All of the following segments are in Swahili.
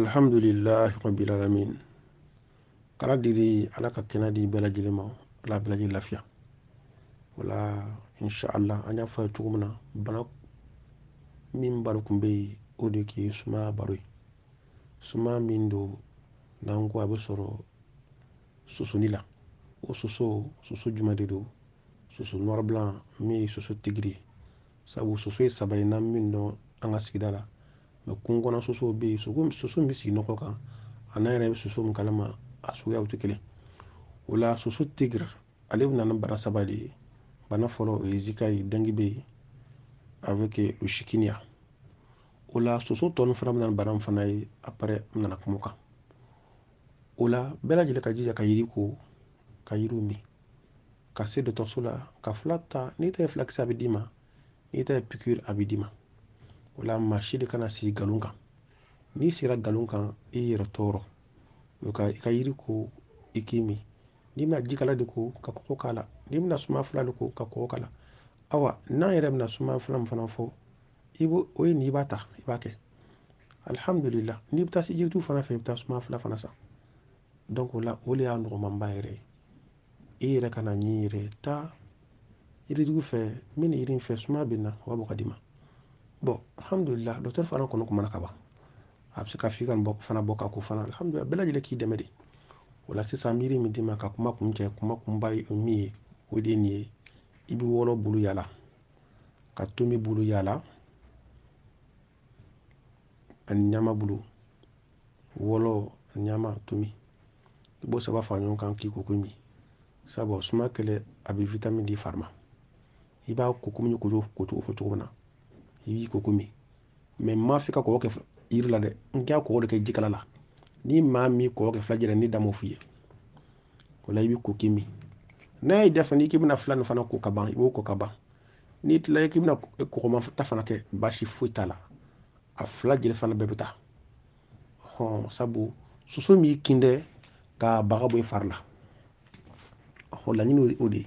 الحمد لله رب العالمين قال ديري على كتنا دي بلا جلما لا بلا جلا ولا إن شاء الله أنا فاتومنا بنك من بركم بي أوديكي سما بروي سما من دو نانكو أبصرو سوسوني لا أو سوسو سوسو دو سوسو نور بلان مي سوسو تيغري سابو سوسو سابينا من دو أنغا سيدالا kungo kɔnɔ sosow bɛ yen soso min bɛ sigi nɔgɔ kan a n'an yɛrɛ bɛ soso min kalama a suguyaw tɛ kelen o la soso tigiri ale bɛ na ni bana saba de ye bana fɔlɔ o ye zika ye dangi bɛ yen avec lushikiniya o la soso tɔ ninnu fana bɛ na ni bana min fana ye après n nana kuma kan o la bɛɛ lajɛlen ka jija ka yiri ko ka yiriw min ka se dɔtɔrɔso la ka fila ta n'i ta ye filakisɛ a bɛ d'i ma n'i ta ye pikiri a bɛ d'i ma wala la maa si de kana sigi galon kan n'i sera galon kan i yɛrɛ tɔɔrɔ o ka i ka yiri ko i k'i min n'i bɛna ji kala de ko ka kɔkɔ k'a la n'i bɛna suma fila de ko ka kɔkɔ k'a la awa n'an yɛrɛ bɛna suma fila min fana fɔ i b'o o ye nin i b'a ta i b'a kɛ alihamudulila n'i bɛ taa se yiritu fana fɛ i bɛ taa suma fila fana san donc o la o de y'a nɔgɔmanba yɛrɛ ye i yɛrɛ kana ɲi yɛrɛ taa yirijugu fɛ min ni yiri in fɛ suma bɛ na o b'a bɔ ka d'i ma bon alhamdulilah docteur fana kɔni kun mana ka ban a bɛ se ka f'i ka nin fana bɔ ka ko fana alhamdulilah bɛɛ lajɛlen k'i dɛmɛ de o la sisan miiri min d'i ka kuma kun cɛ kuma kunba ye min ye o de ye nin ye i bɛ wɔlɔ bulu yala ka tomi bulu yala la ani ɲama bulu wɔlɔ ɲama tomi i b'o saba fa ɲɔgɔn kan k'i koko min sabu suma kɛlɛ a bɛ vitamine di fari ma i b'a koko min kojugu kocogo fɔ cogo min na i b'i koko min n ma f'i ka kɔkɔ kɛ yiri la dɛ n k'a kɔkɔ de kɛ jikala la ni maa min kɔkɔ kɛ fila jira ni da m'o f'i ye o la i bɛ ko k'i n'a y'i eh, diya fana k'i bɛna fila nin fana ko ka ban i b'o ko ka ban n'i tilala k'i bɛna kɔgɔma ta fana kɛ baasi foyi t'a la a fila jeli fana bɛɛ bɛ taa hɔn sabu soso min kin dɛ k'a baga bɔ i fari la ɔ laɲini o de ye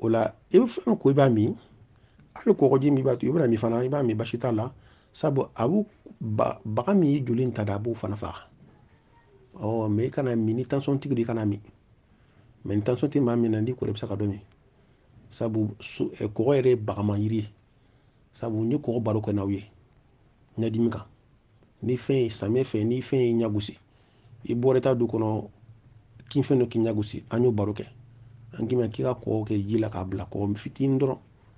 o la i bɛ fɛn ko i b'a min hali kɔgɔji min b'a to i bɛna min fana i b'a min basi la sabu a b'u baga min ye joli in a b'o fana faga ɔ mɛ i kana min ni tansɔn tigi don i kana min mɛ ni tansɔn tɛ maa min na n'i kɔrɔ i bɛ se ka dɔ min sabu kɔgɔ yɛrɛ bagama yiri sabu n ye kɔgɔ baro kɛ n'aw ye ɲɛdimi kan ni fɛn ye samiyɛ fɛ ni fɛn ye ɲagosi i bɔra ta du kɔnɔ kin fɛn dɔ k'i ɲagosi an y'o baro kɛ an k'i k'i ka kɔgɔ kɛ ji la k'a bila kɔgɔ fitinin dɔrɔn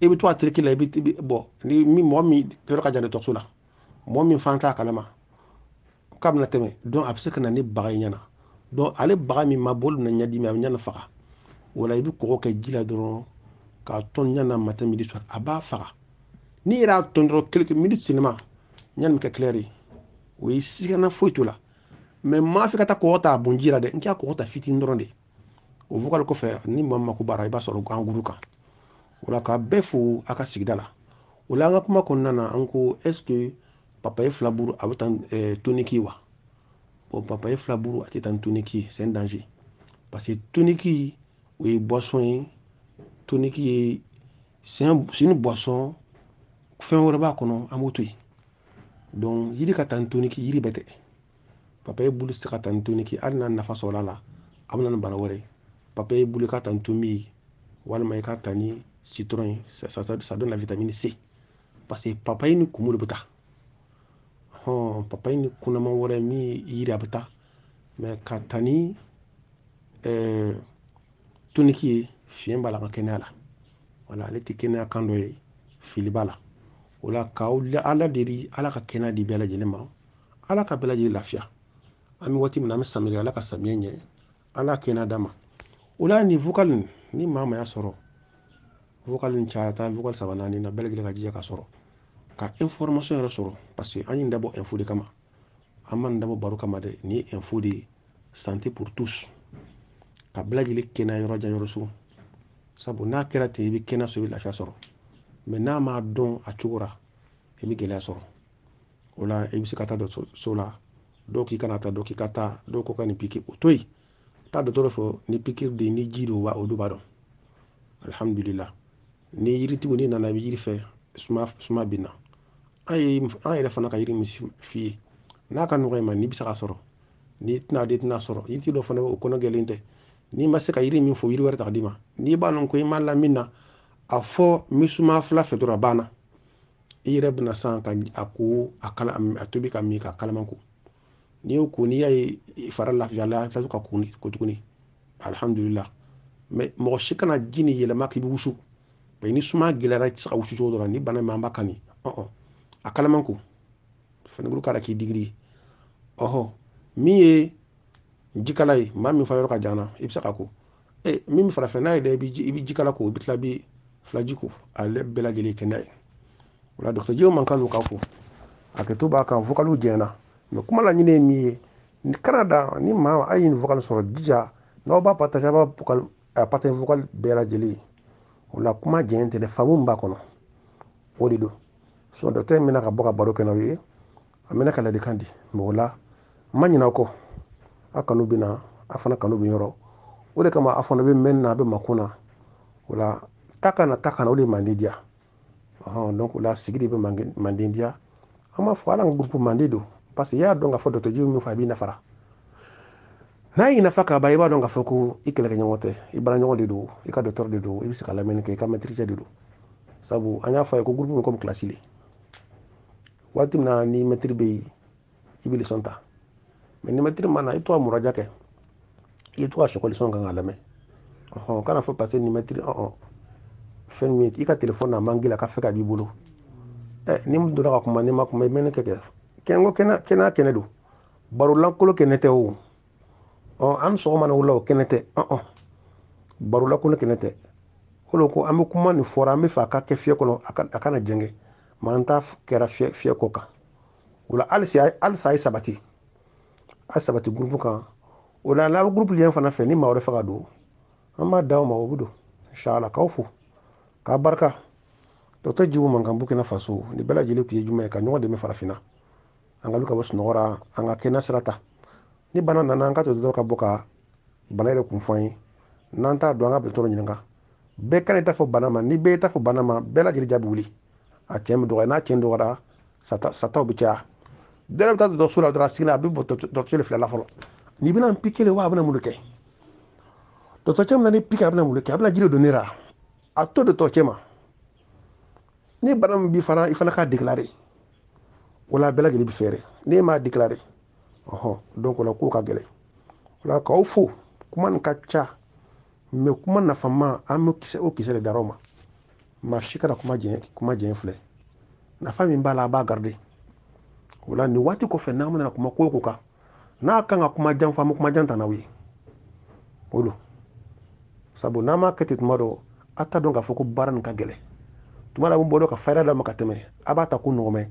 i bɛ to a tereke la i bɛ bɔ ni min mɔgɔ min yɔrɔ ka jan dɔgɔtɔrɔso la mɔgɔ min fana t'a kalama k'a bɛna tɛmɛ donc a bɛ se ka na ni baga ye ɲɛna donc ale baga min ma bɔ o de bɛna ɲɛdimi a bɛ ɲɛna faga o la i bɛ kɔgɔ kɛ ji la dɔrɔn k'a tɔn ɲɛna matin midi soir a b'a faga n'i yɛrɛ y'a tɔn dɔrɔn quelques minutes seulement ɲani bɛ kɛ clair o ye sigana foyi t'o la mais n m'a fɛ ka taa kɔgɔ ta a bon ji la dɛ n k'a kɔgɔ ta fitinin dɔrɔn de o vocal kɔfɛ ni maa min mako b'a la i b'a sɔrɔ an guru kan o ka bɛɛ fo a ka sigida la o eh, la an ka kuma kɔnɔna na an ko ɛsike papaye filaburu a bɛ tan eh, toniki wa bɔn papaye filaburu a tɛ tan toniki ye c'est un danger parce que toniki o ye boisson ye toniki ye c'est une boisson fɛn wɛrɛ b'a kɔnɔ an b'o to yen donc yiri ka tan toniki yiri bɛɛ tɛ papaye bulu tɛ se ka tan toniki hali n'a nafa sɔrɔla a la a bɛ na ni bana wɛrɛ ye papaye bulu ka tan tomi ye walima i k'a ta ni citron ye ça donne la vitamine c parce que papaye ni kumu de bɛ taa ɔhɔn papaye ni kunama wɛrɛ min yiri a bɛ taa mɛ ka ta ni ɛɛ toniki ye fiɲɛ b'a la ka kɛnɛya la wala ale tɛ kɛnɛya kan dɔ ye fili b'a la o la k'aw ala deli ala ka kɛnɛya di bɛɛ lajɛlen ma ala ka bɛɛ lajɛlen lafiya an bɛ waati min na an bɛ samiyɛ ala ka samiyɛ ɲɛ ala kɛnɛya d'a ma o la nin vocal nin ni maa maa y'a sɔrɔ vocal in ta vocal saba naani na bɛɛ lajɛlen ka jija ka sɔrɔ ka information yɛrɛ sɔrɔ parce que an ye nin dabɔ info de kama an ma nin dabɔ baro kama dɛ nin ye info de ye santé pour tous ka bɛɛ lajɛlen kɛnɛya yɔrɔ jan yɔrɔ so sabu n'a kɛra ten i bɛ kɛnɛya so i bɛ lafiya sɔrɔ mɛ n'a m'a dɔn a cogo ra i bɛ gɛlɛya sɔrɔ o la i bɛ se ka taa dɔ so la dɔw k'i kana taa dɔw k'i ka taa dɔw ko ka nin piki o to yen t'a dɔtɔrɔ fɔ ni pikiri de ni ji don wa olu b'a ni yiritigiw n'i nana i yiri fɛ suma suma bɛ na an ye fana ka yiri min f'i n'a ka nɔgɔ i n'i bɛ se n'i tɛna de tɛna sɔrɔ yiri dɔ fana o kɔnɔ gɛlɛn n'i ma ka yiri min fɔ yiri wɛrɛ ta n'i b'a ko i ma a fɔ n suma fila fɛ dɔrɔn a i yɛrɛ bɛna san ka a ko ka min n'i y'o ko y'a e fara lafiyala i bɛ tila ka ko tuguni alihamudulila mɛ mɔgɔ si kana ji ni k'i bɛ wusu ni sumaya gɛlɛyara i ka wusu cogo ni bana min an b'a kan ni ɔhɔn a kalaman ko faniburu k'a la k'i digili ɔhɔn min jikala ye maa min fa ka jan na ka ko ee min bɛ farafin n'a ye dɛ i jikala ko i bi filaji ale bɛɛ lajɛlen kɛnɛ ye o la man kan ka fo a b'a kan fokaliw jɛnna kuma laɲini ye min ye kanada ni maa a ye nin vocal sɔrɔ jija n'aw b'a a b'a vocal a partage vocal bɛɛ lajɛlen o la kuma jɛn tɛ dɛ faamu min b'a kɔnɔ o de don so dɔkitɛri mɛna ka bɔ ka baro kɛ n'aw ye a mɛna ka ladikan di mɛ o la n ma ɲinɛ aw kɔ a kanu bɛ na a fana kanu bɛ yɔrɔ o de kama a fana bɛ mɛn na a bɛ makun na o la ta ka ta ka o de ye manden diya ɔhɔn donc o la sigi de bɛ manden diya an b'a fɔ hali ka gurupu manden don parce que ya donga fo doto jiw min fa bi nafara n'a y'i nafa i b'a dɔn k'a fɔ ko i kɛlɛkɛɲɔgɔn tɛ i baaraɲɔgɔn de don i ka dɔtɔrɔ de don ka lamɛnni kɛ sabu an y'a ko gurupu bɛ eh, komi kilasi le waati na ni mɛtiri bɛ yen i bɛ ni mɛtiri ma na i to a a sɔgɔ lisɔn kan ka lamɛn kana fɔ parce ni mɛtiri ɔhɔn fɛn min i ka n'a man a ka fɛ ka b'i bolo ɛ ni mun donna ka kuma n'i ma kuma i kɛnɛko kɛnɛ kɛnɛ kɛnɛ don baro lankolon oh, kɛnɛ tɛ o ɔ an sɔgɔma na o la o kɛnɛ tɛ ɔn baro lankolon kɛnɛ tɛ o de ko an bɛ kuma nin fɔra an bɛ fɛ a ka kɛ fiɲɛ kɔnɔ a ka a kana jɛngɛ mɛ an ta kɛra fiɲɛ fiɲɛ kɔ kan o la halisa halisa a ye sabati a sabati gurupu kan o la n'a bɛ gurupu yan fana fɛ ni maa wɛrɛ fɛ ka don an b'a d'aw ma o bɛ don inshallah k'aw fo k'a barika dɔkitɛri jibo mankan burukina faso nin bɛɛ lajɛlen tun ye jumɛn ye ka ɲɔgɔn dɛmɛ farafinna an ka wuli ka bɔ kena an ka kɛnɛya sira ta ni bana nana an ka to dɔrɔn ka bɔ ka bana yɛrɛ kun fɔ an ye n'an t'a dɔn an ka dɔgɔtɔrɔ ɲininka bɛɛ ta fɔ bana ma ni bɛɛ ta fɔ bana ma bɛɛ lajɛlen jaabi wuli a cɛn bɛ dɔgɔya n'a cɛn dɔgɔyara sata sataw bɛ caya dɔ bɛ taa dɔgɔtɔrɔso la dɔrɔn a sigilen a bɛ bɔ la fɔlɔ n'i bɛna n pikiri wa a bɛna mun min na ni pikiri a bɛna mun kɛ a bɛna jiri to chema ni bana min b'i fana i k'a déclarer wala la bɛɛ lajɛlen bɛ fɛɛrɛ n'e m'a déclaré ɔhɔn donc o la kow ka gɛlɛn o la k'aw fo kuma nin ka ca mɛ kuma nafama an bɛ kisɛ o kisɛ le dar'aw ma maa si kana kuma jɛn kuma jɛn filɛ nafa min b'a la a b'a garide o ni nin waati kɔfɛ n'an bɛna kuma ko ko kan n'a kan ka kuma jan fɔ an bɛ kuma jan ta n'aw ye o don sabu n'an m'a kɛ ten tuma dɔ a t'a dɔn k'a fɔ ko baara nin ka gɛlɛn tuma dɔ a bɛ bɔ dɔ ka fayida d'a ma ka tɛmɛ a b'a ta ko nɔgɔmɛ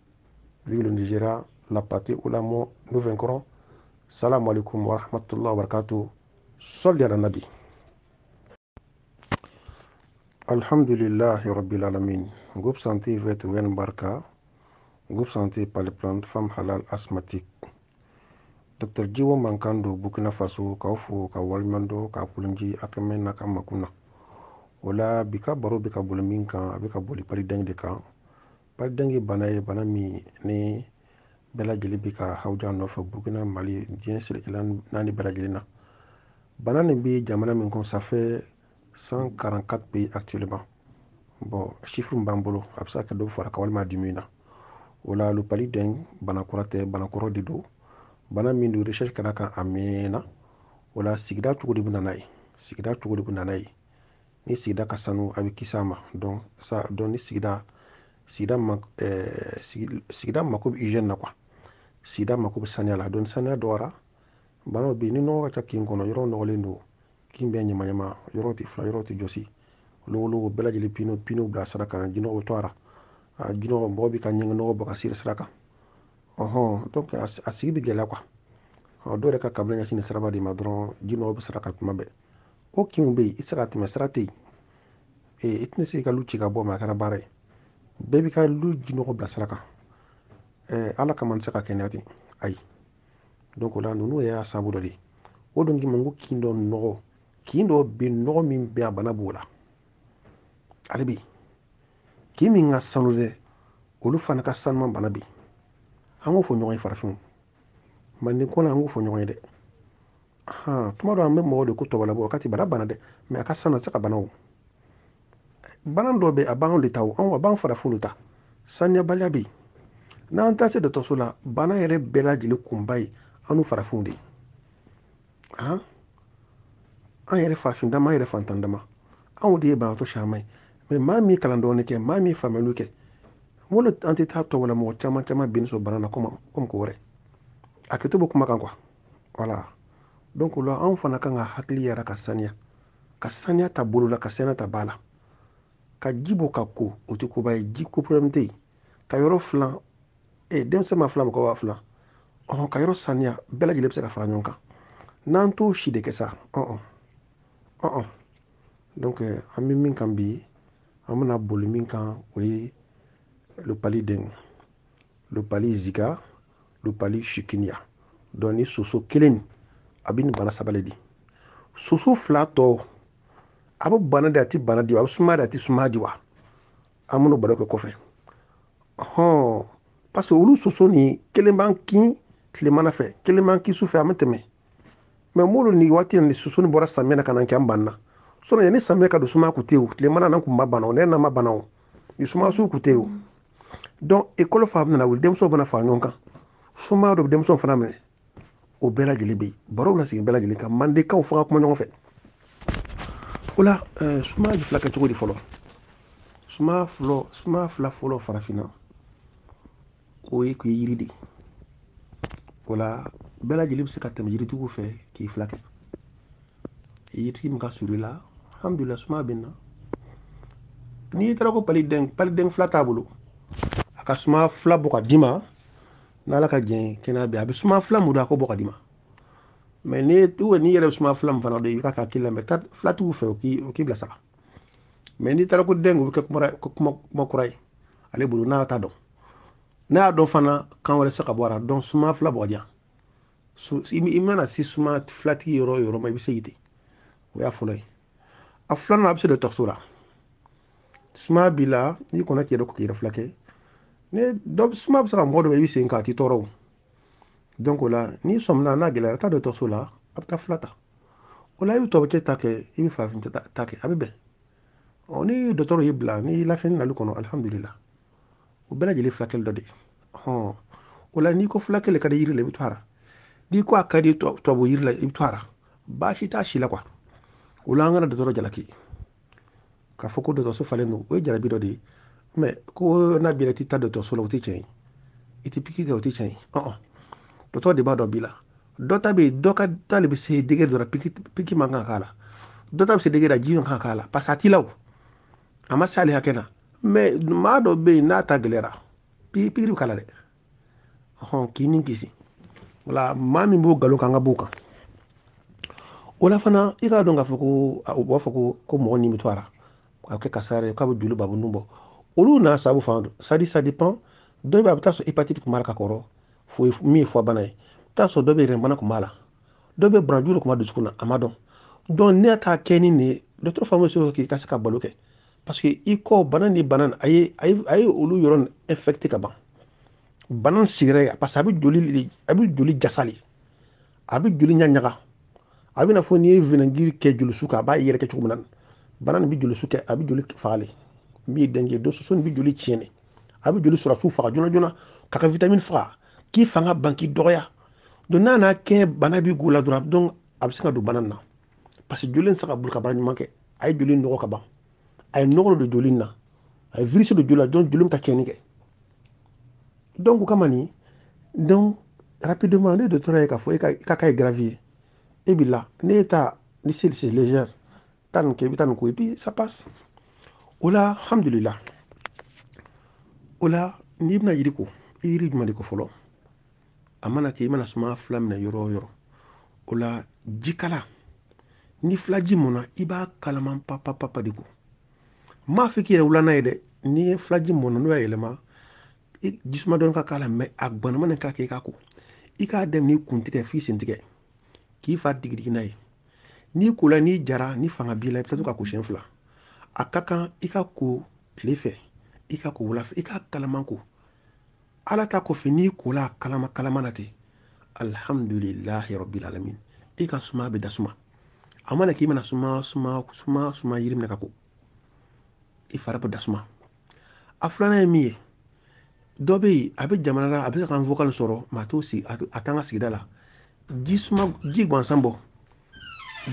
vive le Nigeria, la partie l'amour nous vaincrons. Salam alaikum wa rahmatullah wa barakatuh. Soldi ala nabi. Alhamdulillahi rabbil alamin. Groupe santé vet wen barka. Groupe santé paliplant femme halal asthmatique. Docteur Jiwo Mankando Burkina Faso ka fo ka Akemena, Kamakuna. kulunji Wala bika baro bika bolo min kan a ka boli pari de kan Pari bana ye bana min ni bɛɛ lajɛlen bi ka hawuja nɔfɛ Burukina Mali diɲɛ selekela naani bɛɛ lajɛlen na bana nin bi jamana min kɔnɔ ça fait 144 pays actuellement bon chiffre min b'an bolo a bɛ se ka dɔ fara kan walima a dimi na o la le paludɛme bana kura tɛ bana kɔrɔ de don bana min don recherche kana kan a mɛnna o la sigida cogo de bɛ na ye sigida cogo de bɛ na ye ni sigida ka sanu a bɛ kisi ma donc sa donc ni sigida sigida ma eh, sigida mako bɛ hygiène na sigida mako bɛ saniya la donc saniya dɔgɔyara banaw bɛ yen ni nɔgɔ ka ca kin kɔnɔ yɔrɔ nɔgɔlen don kin bɛ ɲamaɲama yɔrɔ tɛ fila yɔrɔ tɛ jɔsi logologo bɛɛ lajɛlen pino pino bila sira kan jinɔgɔ bɛ to a la a jinɔgɔ mɔgɔ bɛ ka ɲɛgɛn nɔgɔ bɔ ka siri sira kan ɔhɔn donc a sigi bɛ gɛlɛya ɔ dɔw yɛrɛ ka kabila ɲɛsin nin siraba de ma dɔrɔn jinɔgɔ bɛ sira kan tuma bɛɛ o kinw bɛ yen i tɛ se ka tɛmɛ sira tɛ yen i tɛna se ka lu ci ka bɔ ma a kɛra baara ye bɛɛ b'i ka lu jinɔgɔ bila sira kan ala kama n tɛ se ka kɛnɛya ten ayi donc o la ninnu yɛrɛ y'a sababu dɔ de ye o don kama n ko kin dɔ nɔgɔ kin dɔ bɛ nɔgɔ min bɛ a bana b'o la ale bɛ yen kin min ka sanu dɛ olu fana ka sanu bana bɛ yen an k'o fɔ ɲɔgɔn ye farafinw manden ko la an k'o fɔ ɲɔgɔn ye dɛ tuma dɔ an bɛ mɔgɔw de ko tɔbalabɔ a ka ti bana bana dɛ mɛ a ka sanu a tɛ se ka bana o bana dɔ bɛ a b'anw de ta o anw a b'an farafinw de ta saniyabaliya bɛ yen n'an taara se dɔgɔtɔrɔso la bana yɛrɛ bɛɛ lajɛlen kunba ye an n'u farafinw de an yɛrɛ farafin dama an yɛrɛ fantan dama anw de ye banabaatɔ caman ye mɛ maa min kalan dɔɔni kɛ maa min faamuyali kɛ wolo an tɛ taa tɔw la mɔgɔ caman caman bɛ sɔrɔ bana na kɔmi kɔmi ko wɛrɛ a kɛto bɛ kuma kan kuwa wala donc o la anw fana kan ka hakili yara ka saniya ka saniya ta bolo la ka saniya ta ba la ka ji bɔ ka ko o tɛ koba ye ji ko pɔrɔbilɛmu tɛ yen ka yɔrɔ filan ee denmisɛn ma fila mɔgɔ b'a fila ɔhɔn ka yɔrɔ saniya bɛɛ lajɛlen bɛ se ka fara ɲɔgɔn kan n'an t'o si de kɛ sa ɔn ɔn donc an bɛ min kan bi an bɛna boli min kan o ye le pali deng zika le pali shikiniya donc ni soso kelen a bɛ nin bana saba de di soso fila tɔ a bɛ bana de a tɛ bana di wa a bɛ sumaya de a tɛ sumaya di wa an b'o baro kɛ kɔfɛ ɔhɔn parce que olu soso nin kelen b'an kin tilemana fɛ kelen b'an kin sufɛ an bɛ tɛmɛ mɛ mulu nin waati nin soso nin bɔra samiyɛ na ka na kɛ an banna sinɔn yanni samiyɛ ka don sumaya kun tɛ yen o tilemana na kun ma bana o nɛnɛ na ma bana o nin sumaya sugu kun tɛ yen o donc école fa bɛna wuli denmisɛnw bɛna fara ɲɔgɔn kan sumaya dɔ bɛ denmisɛnw fana minɛ o bɛɛ lajɛlen bɛ yen baro bɛna sigi bɛɛ lajɛlen kan mandenkaw fo ka kuma ɲɔgɔn fɛ Kou la, eh, souman yi flake togo di folo. Souman flak folo farafina. Kou e kou yi yiri di. Kou la, bela di li msi katem, yiri togo fe ki flake. E yi tri mga suri la, hamdou la, souman bin nan. Ni yi tarako pali deng, pali deng flak tabolo. Aka souman flak bokadima. Nan la ka gen, kenan bi abe, souman flak mouda akobokadima. mɛ ni u n'i yɛrɛ suma fila min fana don i ka k'a kelen mɛ fila t'u fɛ o k'i o k'i bila saga mɛ n'i taara ko den o bɛ kɛ kuma kuma kura ye ale bolo n'a t'a dɔn n'a y'a dɔn fana kan wɛrɛ se ka bɔ a la dɔn suma fila bɔ diya i mana se suma filatigi yɔrɔ o yɔrɔ ma i bɛ se yen ten o y'a fɔlɔ ye a filanan a bɛ se don tɔgɔso la suma b'i la n'i kɔnɔ k'i yɛrɛ ko k'i yɛrɛ fila kɛ ni dɔ suma bɛ se ka mɔgɔ dɔ i bɛ sen kan a t'i tɔɔrɔ o donc o la n'i sɔmina n'a gɛlɛyara taa dɔgɔtɔrɔso la a bɛ taa fila ta o la i bɛ tubabukɛ ta kɛ i bɛ farafin ta kɛ a bɛ bɛn ɔ ni dɔgɔtɔrɔ y'i bila n'i lafiyalen nali kɔnɔ alihamudulila o bɛɛ lajɛlen fila dɔ de hɔn o oh. n'i ko fila ka di yiri la i bɛ to a n'i ko a ka di tubabu yiri la i bɛ to a baasi t'a si la kuwa o an kana dɔgɔtɔrɔ jalaki k'a fɔ ko dɔgɔtɔrɔso falen don o ye jarabi dɔ de ye mɛ ko n'a b'i la i taa dɔgɔtɔrɔso la o tɛ tiɲɛ ye i tɛ pikiri kɛ o tɛ tiɲɛ ye dɔtɔrɔ de b'a dɔn bi la dɔ ta bɛ yen dɔ ka ta de bɛ se dege dɔ la piki man kan k'a la dɔ ta bɛ se dege la ji man kan k'a la parce que a t'i la o a ma se ale hakɛ na mɛ maa dɔ bɛ yen n'a ta gɛlɛyara pikiri bɛ k'a la dɛ ɔhɔn k'i ni kisi wala maa min b'o nkalon kan an ka b'o kan o la fana i k'a dɔn k'a fɔ ko u b'a fɔ ko ko mɔgɔ nin bɛ to a la a bɛ kɛ kasara ye k'a bɛ joli babu nun bɔ olu n'a sabu fan don sadi ça dépend dɔw bɛ a bɛ taa sɔrɔ hépatite kun b'a la ka kɔrɔ foyi min ye fabana ye t'a sɔrɔ dɔ bɛ yɛrɛbana kun b'a la dɔ bɛ baraju kun b'a dusukun na a ma dɔn dɔn ne t'a kɛ ni nin ye dɔtɔrɔ faama bɛ se k'i ka se ka balo kɛ paseke i kɔ bana ni bana a ye a ye a ye olu yɔrɔ nin infecté ka ban bana sigira yen parce que a bɛ joli a bɛ joli jasa de a bɛ joli ɲaga a bɛ na fɔ n'i ye vinagiri kɛ joli su kan a b'a yɛrɛ kɛ cogo min na bana nin bɛ joli su kɛ a bɛ joli faga de min ye dengue ye soso nin bɛ joli tiɲɛ de a bɛ joli sɔrɔ fu faga joona joona k'a ka vitamine faga k'i fanga ban k'i dɔgɔya don n'a n'a kɛ bana b'i g'u la dɔrɔn donc a bɛ se ka don bana na parce que joli in tɛ se ka boli ka baara ɲuman kɛ a ye joli nɔgɔ ka ban a ye nɔgɔ don joli in na a ye virisi don joli la donc joli bɛ ka tiɲɛni kɛ donc o kama nin donc rapidement ne dɔtɔrɔ ye k'a fɔ e ka e ka ye grave ye e b'i la ne e ta ni c'est c'est légère taa nin kɛ i bɛ taa nin ko et puis ça passe o la alhamdulilah o la n'i bɛna yiri ko i yiri jumɛn de ko fɔlɔ a mana kɛ i mana sumaya fila minɛ yɔrɔ o yɔrɔ o la jikala ni filaji mɔnna i b'a kalaman papapapa de ko n m'a fɛ k'i yɛrɛ wula n'a ye dɛ n'i ye filaji mɔnna n'o y'a yɛlɛma jisuma dɔɔni ka k'a la mɛ a gwanama nin k'a kɛ i k'a ko i k'a daminɛ i kun tigɛ f'i sen tigɛ k'i fa digidigi n'a ye n'i ko la n'i jara ni fanga b'i la i bɛ taa to ka ko siɲɛ fila a ka kan i ka ko tile fɛ i ka ko wula fɛ i k'a kalaman ko ala ta kɔfɛ n'i kola a kalama kalama na ten alhamdulilahi rabbil i e ka suma bɛ dasuma a mana k'i mana suma suma suma suma yiri minɛ ka ko i fari bɛ dasuma a filanan ye min ye dɔ bɛ yen a bɛ jamana la a bɛ se ka n fɔkali sɔrɔ maa t'o sigi a t'an ka sigida la ji suma ji gansan bɔ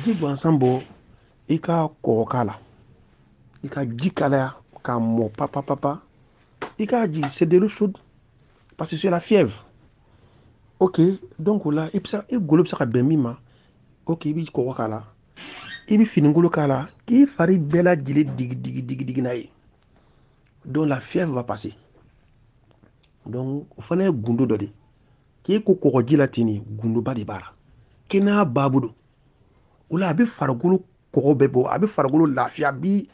ji gansan bɔ i ka kɔkɔ k'a la i ka ji kalaya k'a mɔ papapapa i k'a jigin sedelu sudu parce que c'est la fièvre ok donc là la i bɛ se i golo bɛ ok b'i est la k'i fari bela gili digi dig digi digi donc la fièvre va passer donc o fana gundo dɔ de k'i ko kɔgɔji la tini, gundo de b'a la kɛnɛya b'a bebo, la a bɛ b'i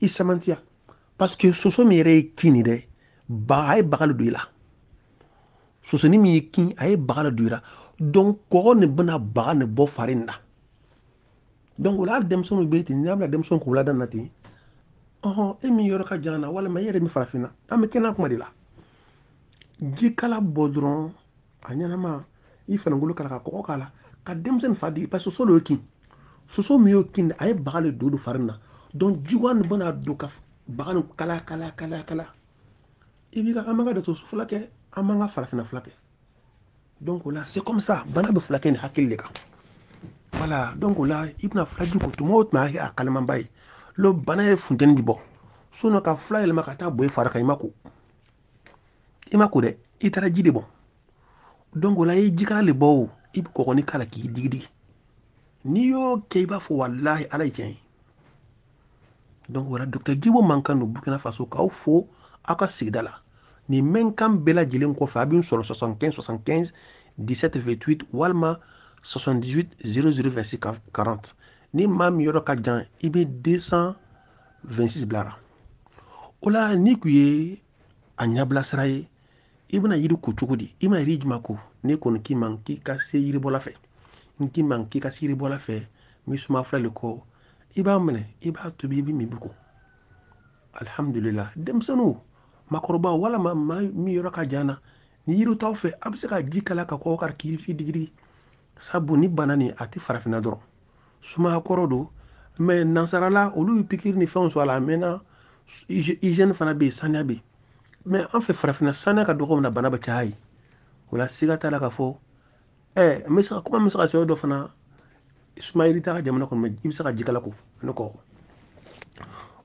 isamantia. parce que sosomire min yɛrɛ ba sosoni min ye kin a ye baga la don i la donc kɔgɔ nin bɛna baga nin bɔ fari nin na donc o la hali denmisɛnninw bɛ ten n'a bɛna denmisɛnw k'u lada na ten ɔhɔn e min yɔrɔ ka jan na walima e yɛrɛ min farafinna an bɛ kɛnɛ kuma de la jikala bɔ dɔrɔn a ɲɛnama i faninkolo k'a la ka kɔgɔ k'a la ka denmisɛnnin fa digi parce que soso de y'o kin soso min y'o kin a ye baga le don don fari nin na donc jiwa nin bɛna don ka baga nin kala kala kala kala i b'i ka an bɛ ka datugu fɔlɔ kɛ an b'an ka farafina fila kɛ donc o la c'est comme ça bana bɛ fila kɛ ni hakili le kan voilà donc o la i bɛna fila di ko tuma o tuma a kalamanba ye lo bana ye funteni di bɔ sinɔn ka fila yɛlɛma ka taa bɔ i fari kan i ma ko i ma ko dɛ i taara ji de bɔ donc o la i ye jikala le bɔ o i bɛ kɔkɔni k'a la k'i digidigi n'i y'o kɛ i b'a fɔ walahi ala ye tiɲɛ ye donc o la docteur jibo man kan don burkina faso k'aw fo aw ka sigida la nin mɛnkan bɛɛ lajɛlen kɔfɛ a bɛ n sɔrɔ 75 75 17 28 walima 78 00 verset 40 ni maa min yɔrɔ ka jan i bɛ 226 bila la o la ni tun ye a ɲabilasira ye i bɛna yiri ko cogo di i bɛna yiri jumɛn ko ne kɔni k'i ma k'i ka se yiribɔla fɛ n k'i ma k'i ka se yiribɔla fɛ n bɛ suma filɛ le kɔ i b'a minɛ i b'a tobi i bɛ min bi ko alihamudulilayi denmisɛnninw maakɔrɔba wala ma maa min yɔrɔ ka jan na ni yiri t'aw fɛ a bɛ se ka ji kala ka kɔkɔ kari k'i fi digiri sabu ni bana nin a tɛ farafinna dɔrɔn sumaya kɔrɔ don mɛ nansarala olu ye pikiri ni fɛnw sɔrɔ a la mɛna hygiène fana bɛ yen saniya bɛ yen mɛ an fɛ farafinna saniya ka dɔgɔ min na bana bɛ caya yen o la siga t'a la k'a fɔ ɛ n bɛ se ka kuma min bɛ se ka sɛbɛn dɔ fana sumayiri t'a ka jamana kɔnɔ mɛ i bɛ se ka ji kala ko ne kɔ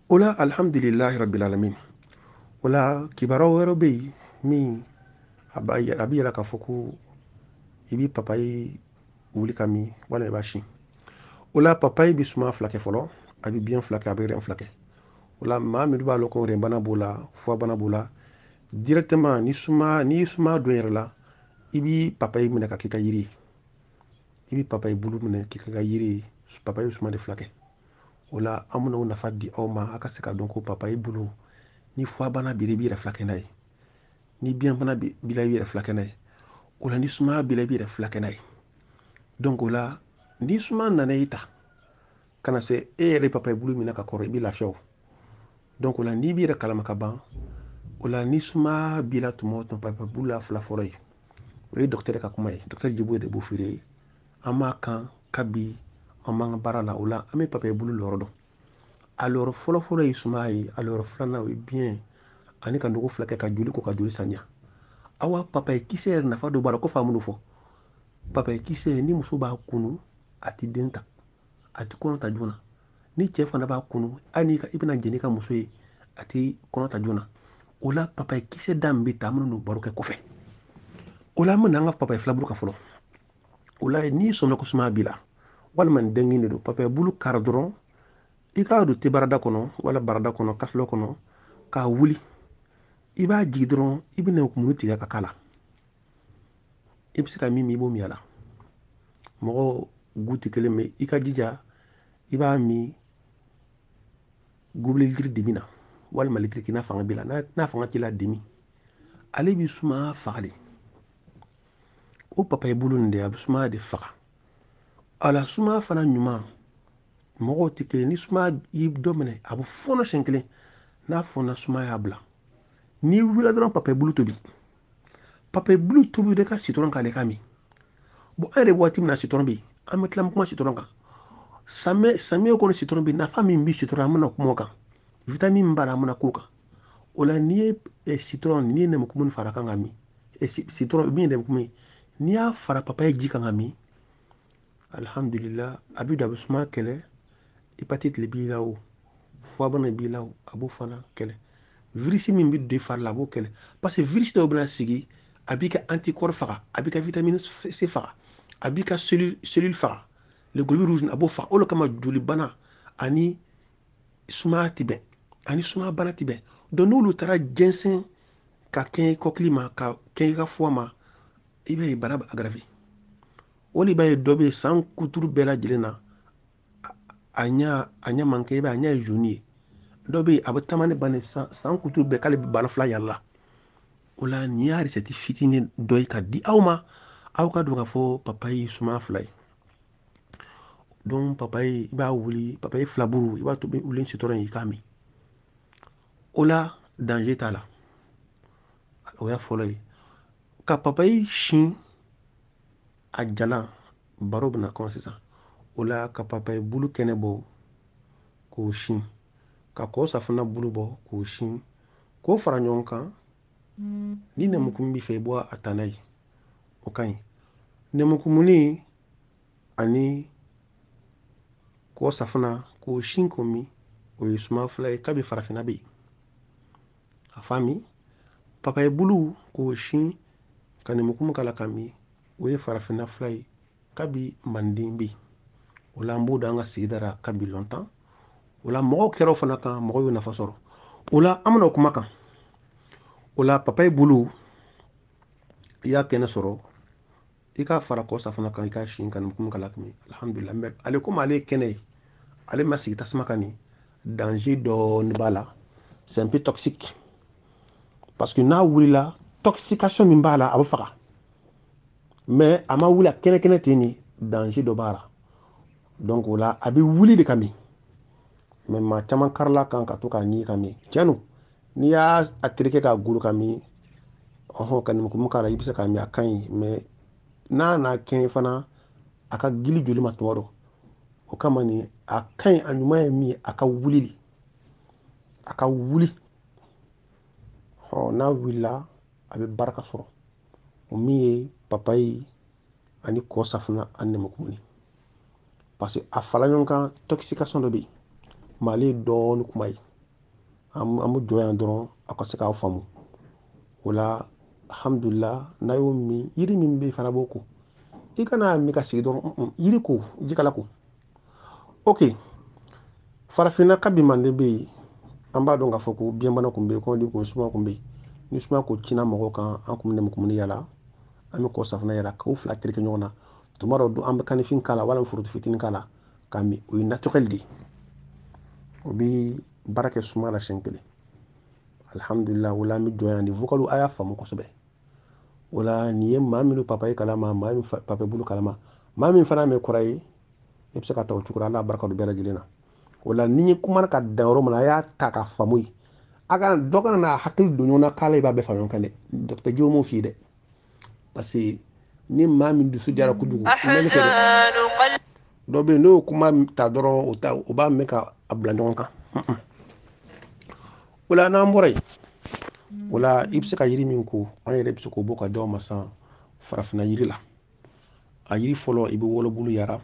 o la alihamudulilayi rabil alamin wala kibaruyaw wɛrɛw bɛ yen min a b'a yira b'i yira k'a fɔ ko i b'i papaye wuli ka min walima i b'a sin o la papaye bɛ suma fila kɛ fɔlɔ a bɛ biyɛn fila kɛ a bɛ rɛn fila kɛ o la maa min b'a lɔn ko rɛn bana b'o la fura bana b'o la directement ni suma n'i suma dɔn yɛrɛ la i b'i papaye minɛ ka k'i ka yiri ye i b'i papaye bulu minɛ k'i ka yiri ye papaye bɛ suma de fila kɛ o la an bɛna o nafa di aw ma a ka se ka dɔn ko papaye bulu Ni fabana b'i i b'i yɛrɛ filakɛ n'a ye ni biyɛnbana b'i la i b'i yɛrɛ filakɛ n'a ye o la ni sumaya b'i la i b'i yɛrɛ n'a ye o la ni sumaya nana i ta ka na se e yɛrɛ papaye bulu minɛ ka kɔrɔ i bɛ lafiya o la n'i b'i yɛrɛ kalama ka ban o la ni sumaya b'i tuma o tuma papaye bulu la fila fɔlɔ ye o ye dɔgɔtɔrɔ ka kuma ye dɔgɔtɔrɔ jibo de b'o feere an b'a kan ka an b'an ka baara la o la an bɛ papaye bulu lɔrɔ dɔn a lɔrɔ fɔlɔfɔlɔ ye sumaya ye a filanan o ye biyɛn ani ka nogo fila kɛ ka joli ko ka joli saniya awa papaye kisɛ yɛrɛ nafa dɔ b'a la ko fa minnu fɔ papaye kisɛ ni muso b'a kunu a ti den ta a ti kɔnɔ ta joona ni cɛ fana b'a kunu hali i bɛna jɛn ka muso ye a ti kɔnɔ ta joona o la papaye kisɛ da min bɛ taa minnu n'o baro kɛ kɔfɛ o la an bɛna an ka papaye filaburu kan fɔlɔ o la n'i sɔnna ko sumaya b'i la walima nin dengin de don papaye bulu kari dɔrɔn i k'a don te barada kɔnɔ wala barada kɔnɔ kasulɔ kɔnɔ k'a wuli i b'a jigi dɔrɔn i bɛna kumuni tigɛ ka k'a la i bɛ se ka min min i b'o min a la mɔgɔ gu tɛ kelen mɛ i ka jija i b'a min gubili litiri dimi na walima litiri k'i fanga b'i la n'a fanga t'i la dimi ale bɛ sumaya faga de o papaye bolo nin de a bɛ sumaya de faga a sumaya fana ɲuman mɔgɔw tɛ kelen ni sumaya y'i dɔ minɛ a bɛ fɔɔnɔ siɲɛ kelen n'a fɔɔna sumaya y'a bila n'i wulila dɔrɔn papiye bulu tobi papiye bulu tobi de ka sitɔrɔn k'ale ka min bon an yɛrɛ bɛ waati min na sitɔrɔn bɛ yen an bɛ tila kuma sitɔrɔn kan samiyɛ samiyɛ kɔnɔ sitɔrɔn bɛ yen nafa min bɛ sitɔrɔn an bɛna kuma o kan vitamine min b'a la an bɛna k'o kan o la n'i ye sitɔrɔn n'i ye nɛmukumuni fara kan ka min sitɔrɔn min ye nɛmukumu ye n'i y'a fara papaye ji kan ka min alihamudulila a bɛ don a bɛ sumaya kɛlɛ hépatite le b'i la o fabana b'i la o a b'o fana kɛlɛ virisi min bɛ don i fari la a b'o kɛlɛ parce que virisi dɔw bɛna sigi a b'i ka antikɔri faga a b'i ka vitamine C faga a b'i ka selule faga les globules rouges a b'o faga o de kama joli bana ani sumaya ti bɛn ani sumaya bana ti bɛn donc n'olu taara jɛnsɛn ka kɛɲɛ i kɔkili ma ka kɛɲɛ i ka foie ma i b'a ye bana aggraver o de b'a ye dɔ bɛ yen san kuturu bɛɛ lajɛlen na a ɲɛ man kɛ i b'a ye a ɲɛ ye zoni ye dɔ bɛ yen a bɛ taama ne bannen san san kuturu bɛɛ k'ale bɛ bana fila yɛrɛ la o la nin y'a resɛti fitinin dɔ ye ka di aw ma aw ka don k'a fɔ papayi suma fila ye donc papayi i b'a wuli papayi filaburu i b'a tobi wuli sitɔrɔ in i k'a min o la danger t'a la o y'a fɔlɔ ye ka papayi sin a jalan baro bɛna kɔn sisan o la ka papaye bulu kɛnɛ bɔ k'o sin ka kɔ safuna bulu bɔ k'o sin k'o fara ɲɔgɔn kan ni nɛmukun b'i fɛ i bɔ a ta n'a ye o ka ɲi nɛmukumuni ani kɔ safunɛ k'o sin k'o min o ye suma fila ye kabi farafinna bɛ yen a faamu papaye bulu k'o sin ka nɛmukumu k'a la ka min o ye farafinna fila ye kabi manden bɛ yen o la an b'o da an ka sigida la kabi lɔntan o la mɔgɔw kɛra o fana kan mɔgɔw y'o nafa sɔrɔ o la an bɛna o kuma kan o la papaye bolo i y'a kɛnɛ sɔrɔ i k'a fara kɔsa fana kan i k'a sin ka numu kala kun alihamudulila mɛ ale komi ale ye kɛnɛ ye ale ma sigi tasuma kan nin danger dɔɔni b'a la c'est un peu toxique parce que n'a wulila toxication min b'a la a bɛ faga mais a ma wuli a kɛnɛ kɛnɛ ten nin danger dɔ b'a la donc o la a bɛ wuli de ka min mɛ maa caman karila kan ka to k'a ɲi ka min tiɲɛ n'i y'a tereke k'a golo ka min ɔhɔn ka numukumu k'a la i bɛ se k'a min a ka ɲi mɛ n'a n'a kɛɲɛ fana a ka gili joli ma tuma dɔ o kama nin a ka ɲi a ɲuman ye min ye a ka wuli de a ka wuli ɔ n'a wulila a bɛ baraka sɔrɔ o min ye papayi ani kɔ safunɛ ani nɛmukumuni paseke a fara ɲɔgɔn kan tɔkisikasɔn dɔ bɛ yen mali ye dɔɔni kuma ye an bɛ jɔ yan dɔrɔn a ka se k'a faamu o la alhamdulila n'a y'o min yiri min bɛ fana b'o ko i kana min ka sigi dɔrɔn mm, mm, yiri ko jikala ko ok farafinna kabi manden bɛ yen an b'a dɔn k'a fɔ ko biyɛnbana tun bɛ yen kɔnɔdi kun suma tun bɛ yen ni suma ko cina mɔgɔw kan an kun bɛ nɛmukumuni y'a an bɛ kɔ safunɛ y'a la k'o fila tereke ɲɔgɔn na tuma dɔ dun an bɛ kanifin kala la walima foronto kala k'a la k'a min o ye naturel suma la siɲɛ kelen alihamudulila o la an bɛ jɔ yan nin fɔkaliw a y'a faamu kosɛbɛ o la nin ye maa minnu papaye kalama maa min papiye fana mɛ kɔrɔ ye e i ka ta o la ala barika don bɛɛ lajɛlen na ni kuma ka dan yɔrɔ min y'a ta ka faamu ye a n'a hakili don na k'ale b'a bɛɛ fara ɲɔgɔn kan dɛ f'i ye dɛ parce que ni maa min dusu jara kojugu kumali dɔ bɛ yen n'o kuma ta dɔrɔn o ta o b'a mɛn ka a bila ɲɔgɔn kan o la n'an bɔra yen o la i bɛ se ka yiri min ko an yɛrɛ bɛ se k'o bɔ ka di aw ma san farafinna yiri la a yiri fɔlɔ i bɛ wɔlɔbulu yara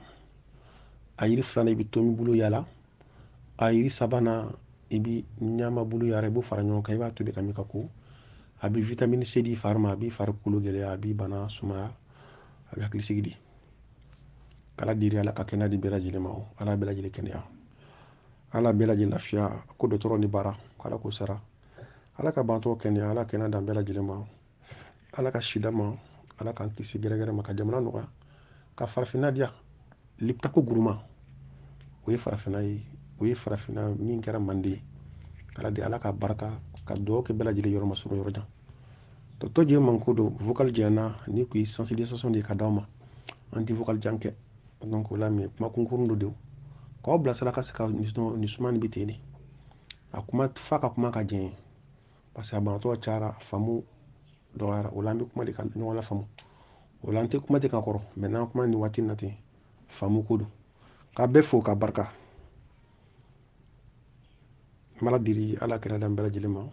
a yiri filanan i bɛ tomi bulu yala a yiri sabanan i bɛ ɲama bulu yara i b'o fara ɲɔgɔn kan i b'a tobi ka min ka ko a bɛ vitamini c di fari ma a b'i fari kolo gɛlɛya a b'i bana sumaya a bɛ hakilisigi di kala diri ala ka kɛnɛya di bɛɛ lajɛlen ma ala bɛɛ kɛnɛya ala bɛɛ lafiya ko dɔtɔrɔ ni baara k'o sara ala ka bantɔ kɛnɛya ala kɛnɛya dan ma ala ka sida ma ala k'an kisi gɛrɛgɛrɛ ma ka jamana nɔgɔya ka farafinna diya guruma o ye ye o ye min kɛra mande kala di ala ka barika ka dɔw kɛ yɔrɔ jan to toje man ko do vocal jana ni ko sensibilisation de di kadama an ti vocal jan donc la min kuma kunkurun do de k'aw bilasira ka se ka nin suma nin bɛ ten de akuma tfa ka kuma ka jɛn parce que a banabaatɔ cayara faamu dɔgɔyara o la kuma de ka ni wala famu kuma de ka koro mɛ kuma ni waati na ka ka barka mala diri ala kɛra dan bela jilima.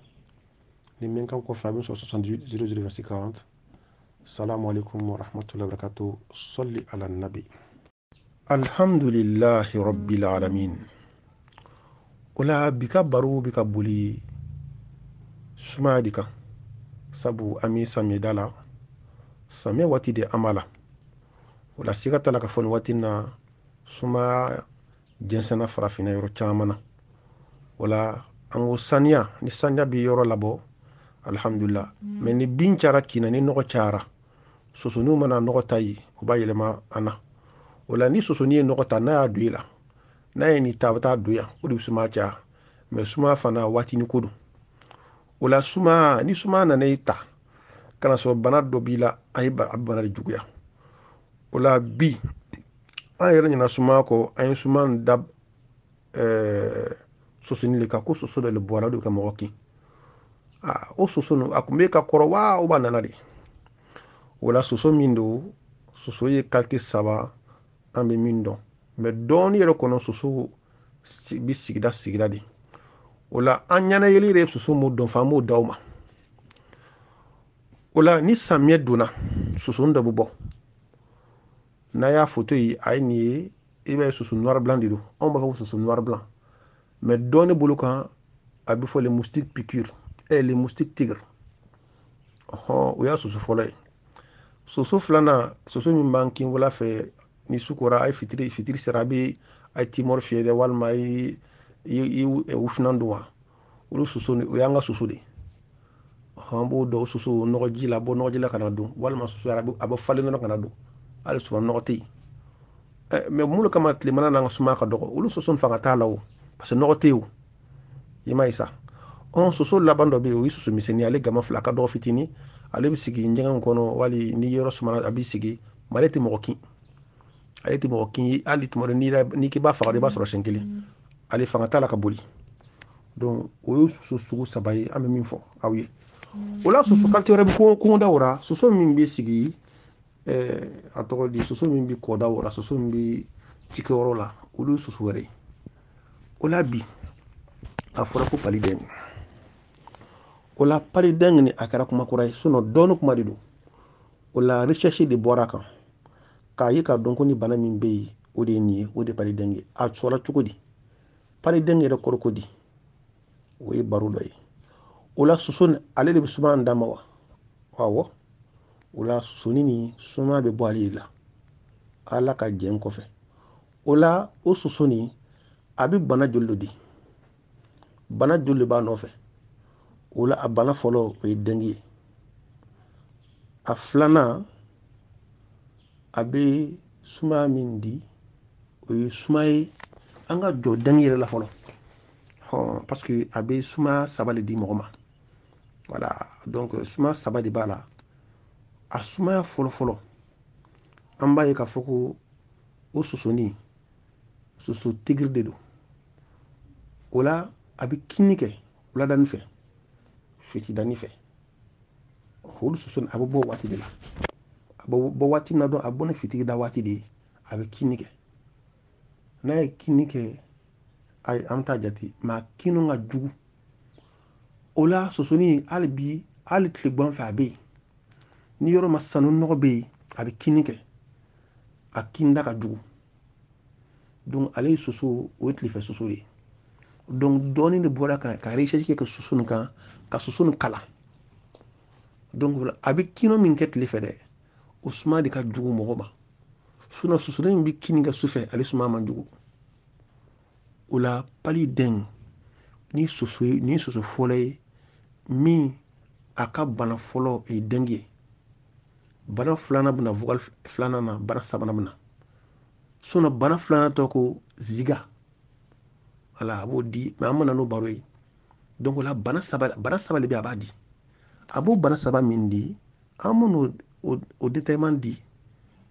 لمن كان كوفا بن سوسو ساندويت زيرو زيرو فيرسي 40 السلام عليكم ورحمة الله وبركاته صلي على النبي الحمد لله رب العالمين ولا بك برو بك بولي سمع ديكا سابو أمي سامي دالا سامي واتي دي أمالا ولا سيغتا لك فون واتينا سمع جنسنا فرافينا يرو تشامنا ولا أنو سانيا نسانيا بيورو لابو alhamdulillah mm. mais ni bin cara kina ni nɔgɔ cara sosoniw mana nɔgɔ ta ye o b'a yɛlɛma a na o la ni sosoni ye nɔgɔ ta n'a y'a don i la n'a ye nin ta a bɛ taa don yan o de bɛ sumaya caya mais sumaya fana waatini ko don o la sumaya ni sumaya nana i ta kana sɔrɔ bana dɔ b'i la a ye a bɛ bana de juguya o la bi an yɛrɛ ɲɛna sumaya kɔ an ye sumaya da ɛɛ sosoni le kan ko soso dɔ le bɔra o de bɛ ka mɔgɔ kin a ah, o soso nu a kun ka kɔrɔ wa o b'a nana de o soso min don soso ye kalite saba an bɛ min dɔn mɛ dɔɔnin yɛrɛ kɔnɔ soso bi sigida sigida de o an ɲɛnayeli yɛrɛ soso mun dɔn f'an b'o d'aw ma o ni samiyɛ donna soso dɔ bɛ bɔ n'a y'a foto ye a ye nin ye i b'a ye soso noir blanc de don anw b'a fɔ ko soso noir blanc mɛ dɔɔnin bolo kan a bɛ fɔ le moustique piqûre les moustiques tigres o y'a soso fɔlɔ ye soso filanan soso min b'an kin wula fɛ ni su kora a ye fitiri fitiri sera a bɛ a ye timɔri fiyɛ dɛ walima a ye i e wusulan don wa olu soso o y'an ka soso de an b'o dɔw soso nɔgɔji la bɔ nɔgɔji la ka na don walima soso yɛrɛ a bɛ falen dɔrɔn ka na don hali suma nɔgɔ tɛ yen mɛ mun de kama tilemana n'an ka suma ka dɔgɔ olu soso nafa ka t'a la o parce nɔgɔ tɛ yen o i ma ye sa ɔn soso laban dɔ bɛ o ye soso misɛnnin ale gama fila a ka dɔgɔ fitinin ale bɛ sigi ɲɛgɛnw kɔnɔ wali ni yɔrɔ sumana a b'i sigi mɛ tɛ mɔgɔ kin ale tɛ mɔgɔ kin ye hali tuma dɔ n'i k'i b'a faga i b'a sɔrɔ siɲɛ kelen ale fanga t'a la mm. ka boli donc o ye soso sugu saba ye an bɛ min fɔ aw ye o la soso kalite wɛrɛ bɛ kungodaw la soso min bɛ sigi ɛɛ a tɔgɔ di soso min bɛ kɔdaw la soso min bɛ cikɛyɔrɔ la olu ye soso wɛrɛ ye o la bi a fɔra ko pali dɛmɛ o la paridɛn nin a kɛra kuma kura ye dɔɔni kuma de don o la recherche de bɔra kan k'a ye k'a dɔn ko ni bana min bɛ yen o de ye nin ye o de paridɛn ye a sɔrɔ cogo di paridɛn yɛrɛ kɔrɔ ko di o ye baro dɔ ye o la soso nin ale de bɛ suma an da ma wa awɔ o la sosoni nin suma bɛ bɔ ale de la ala ka jɛn kɔfɛ o la o soso nin a bɛ bana joli de di bana joli de b'a nɔfɛ o la a bana fɔlɔ o ye dangi ye a filanan a bɛ sumaya min di o ye sumaya ye an ka jɔ dangi yɛrɛ la fɔlɔ hɔn parce que a bɛ sumaya saba de di mɔgɔ ma wala donc sumaya saba de b'a la a sumaya fɔlɔfɔlɔ an b'a ye k'a fɔ ko o sosoni soso tigiri de don o la a bɛ kini kɛ wuladani fɛ fitidani fɛ olu soso a bɛ bɔ waati de la a bɛ bɔ waati na dɔn a bɔ ni fitiri da waati de ye a bɛ kini kɛ n'a ye kini kɛ ayi an bɛ taa jate mɛ kinu ka jugu o la sosoni hali bi hali tilegan fɛ a bɛ yen ni yɔrɔ ma sanu nɔgɔ bɛ yen a bɛ kini kɛ a kinda ka jugu donc ale ye soso o ye tilefɛ soso de ye dɔɔnin de bɔra ka ka recherche kɛ ka soso nin kan ka soso nin kalan donc ola a bɛ kinɔ min kɛ tile fɛ dɛ o suma de ka jugu mɔgɔ ma sinɔn sosonin min bɛ kini kɛ sufɛ ale suma man jugu o la pali dɛn ni soso ye ni soso fɔlɔ ye min a ka bana fɔlɔ ye dɛngi ye bana filanan bɛna vocal filanan na bana sabanan bɛna sinɔn bana filanan tɔgɔ ko ziga ala a b'o di mɛ an mana n'o baro ye donc o bana saba bana saba le bɛ a b'a di bana saba min di an man'o o, o di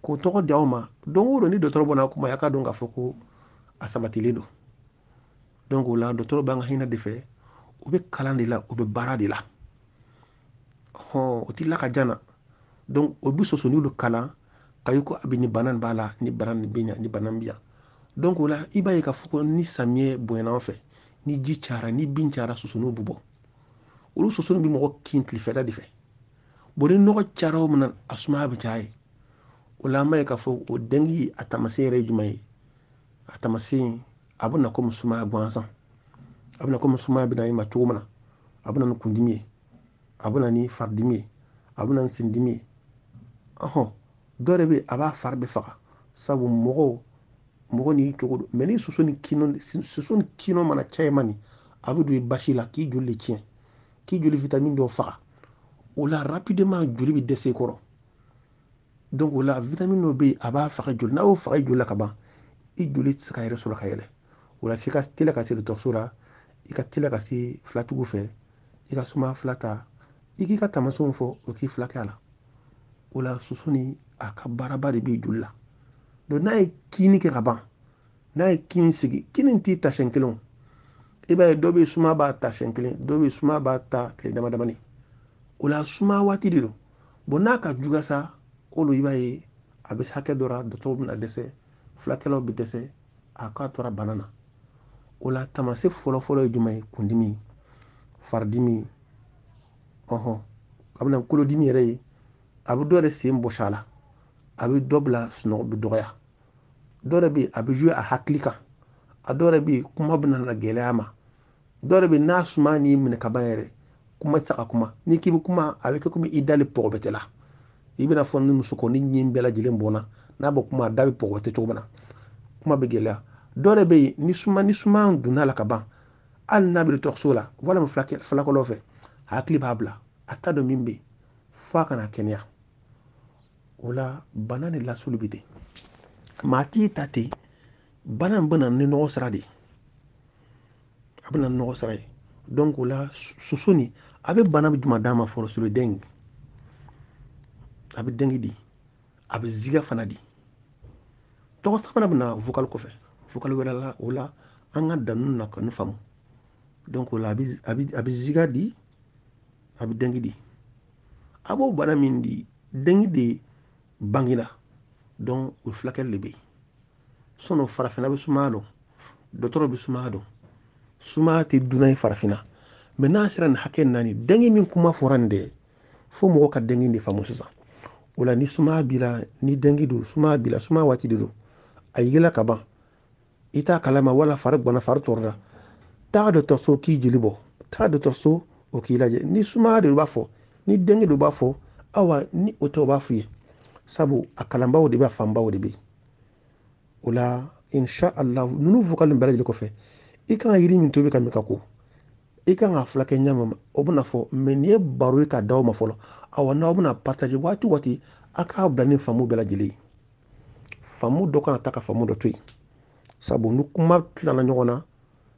k'o tɔgɔ di aw ma don o don ni dɔtɔrɔ bɔnna kuma a ka dɔn k'a fɔ ko a sabatilen don donc o dɔtɔrɔ b'an ka hinɛ de fɛ u bɛ kalan de la u bɛ baara de la hɔn o t'i la ka jan donc o soso n'olu kalan kayi ko a bɛ nin bana nin b'a la nin bana bana donc o la i b'a ye k'a fɔ ko ni samiyɛ bonyana an fɛ ni ji cayara ni bin cayara sosoninw bɛ bɔ olu soso bɛ mɔgɔ kin tilefɛla de fɛ bon ni nɔgɔ cayara o mina a sumaya bɛ caya ye o la an b'a ye k'a fɔ o dengi a taamasiyɛn yɛrɛ ye jumɛn ye a taamasiyɛn a bɛ na komi sumaya gansan a bɛ na komi sumaya bɛ na i ma cogo min na a bɛ na ni kundimi ye a bɛ na ni faridimi ye a bɛ na ni sindimi ye ɔhɔn dɔ de bɛ a b'a fari bɛ faga sabu mɔgɔw mɔgɔ n'i cogo don ni soso ni kinɔ mana caya a bɛ don i basi la k'i joli de tiɲɛ k'i joli vitamini dɔ faga o la rapidement joli bɛ dɛsɛ i kɔrɔ donc o la vitamini dɔ bɛ yen a b'a faga joli n'a y'o faga i joli la ka ban i joli tɛ se k'a yɛrɛ sɔrɔ ka yɛlɛ o la f'i ka teliya ka se dɔgɔtɔrɔso la i ka teliya ka se filatigiw fɛ i ka sumaya fila ta i k'i ka taamasiyɛnw fɔ o k'i fila kɛ a la o la soso ni a ka baaraba de b'i joli la don n'a ye kini kɛ ka ban n'a ye kini sigi kini t'i ta siɲɛ kelen o e i b'a ye dɔ bɛ suma b'a ta siɲɛ kelen dɔ bɛ suma b'a ta tile dama damani o la suma waati de don bon n'a ka jugu sa o lo i b'a ye a bɛ se hakɛ dɔ la dɔtɔrɔw bɛna dɛsɛ fulakɛlaw bɛ dɛsɛ a k'a tora bana na o la tamase fɔlɔfɔlɔ ye jumɛn ye kundimi ye faridimi ɔhɔn a bɛna kolodimi yɛrɛ ye a bɛ dɔ yɛrɛ sen bɔsi a la a bɛ dɔ bila sunɔgɔ bɛ dɔgɔya dɔ de a bɛ zuwe a hakili kan a dɔ de kuma bɛ na gɛlɛya ma dɔ de bɛ n'a suma n'i minɛ ka ban yɛrɛ kuma tɛ se ka kuma n'i k'i bɛ kuma a bɛ kɛ komi i dalen pɔgɔbɛtɛ la i bɛna fɔ ni muso kɔni ɲɛ bɛɛ lajɛlen bɔnna n'a bɛ kuma a da bɛ pɔgɔbɛtɛ cogo min na kuma bɛ gɛlɛya dɔ de bɛ yen ni suma ni suma donna la ka ban hali n'a bɛ dɔgɔtɔrɔso la walima filakɔlɔ fɛ hakili b'a bila a t'a dɔn min bɛ yen f'a kana kɛnɛya o la bana ni lasuli bɛ ten maa t'i ta ten bana in bɛna ni nɔgɔ sira de ye a bɛna ni nɔgɔ sira ye donc o la soso nin a bɛ bana jumɛn d'a ma fɔlɔ solo dengue a bɛ dengue di a bɛ ziga fana di tɔgɔ sabanan bɛ na vocal kɔfɛ vocal wɛrɛ la o la an ka danu na kɔni faamu donc o la a bɛ a bɛ a bɛ ziga di a bɛ dengue di a b'o bana min di dengue de bangera. dɔn o filakɛli le bey yen farafina be bɛ sumaya dɔn dɔtɔrɔ bɛ sumaya dɔn sumaya tɛ dunan ye farafinna n'a sera nin hakɛ naani dange min kuma fɔra nin dɛ fo mɔgɔ ka dange de faamu sisan o la ni sumaya bila ni dange do sumaya bila la sumaya waati de don a yela ka ban i t'a kalama wala fari gwana fari tɔɔrɔra taa dɔtɔrɔso k'i jeli bɔ taa dɔtɔrɔso o k'i lajɛ ni sumaya de b'a fɔ ni dange do b'a fɔ awa ni o tɛ o b'a f'i ye sabu a kalanbaw de bɛ a fanbaw de bɛ yen o la inshallah ninnu fukali bɛɛ lajɛlen kɔfɛ i kan ka yiri min tobi ka min ka ko i kan k'a fila kɛ o bɛna fɔ mɛ nin ye baro ye k'a d'aw ma fɔlɔ awa n'aw bɛna partage waati waati a k'a bila ni faamu bɛɛ lajɛlen ye faamu dɔ kana ta ka faamu dɔ to yen sabu ni kuma tilala ɲɔgɔn na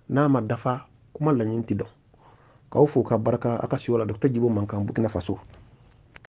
n'a ma dafa kuma laɲini tɛ dɔn k'aw fo ka barika a ka siyɔ la dɔkita jibo mankan burkina faso